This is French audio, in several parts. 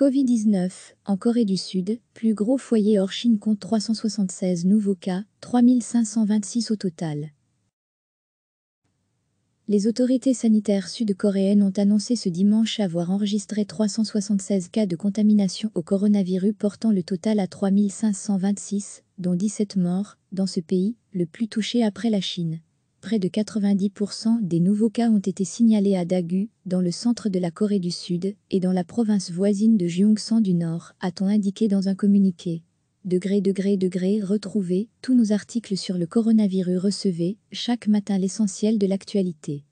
Covid-19, en Corée du Sud, plus gros foyer hors Chine compte 376 nouveaux cas, 3526 au total. Les autorités sanitaires sud-coréennes ont annoncé ce dimanche avoir enregistré 376 cas de contamination au coronavirus portant le total à 3526, dont 17 morts, dans ce pays, le plus touché après la Chine près de 90% des nouveaux cas ont été signalés à Dagu, dans le centre de la Corée du Sud, et dans la province voisine de Gyeongsang du Nord, a-t-on indiqué dans un communiqué. Degré, degré, degré, retrouvez tous nos articles sur le coronavirus recevaient chaque matin l'essentiel de l'actualité.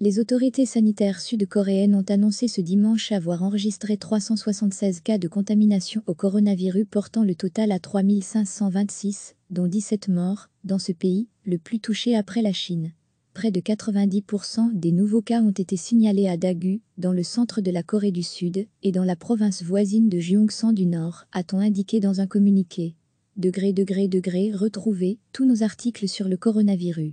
Les autorités sanitaires sud-coréennes ont annoncé ce dimanche avoir enregistré 376 cas de contamination au coronavirus portant le total à 3526, dont 17 morts, dans ce pays, le plus touché après la Chine. Près de 90% des nouveaux cas ont été signalés à Dagu, dans le centre de la Corée du Sud, et dans la province voisine de Gyeongsan du Nord, a-t-on indiqué dans un communiqué. Degré, degré, degré, retrouvez tous nos articles sur le coronavirus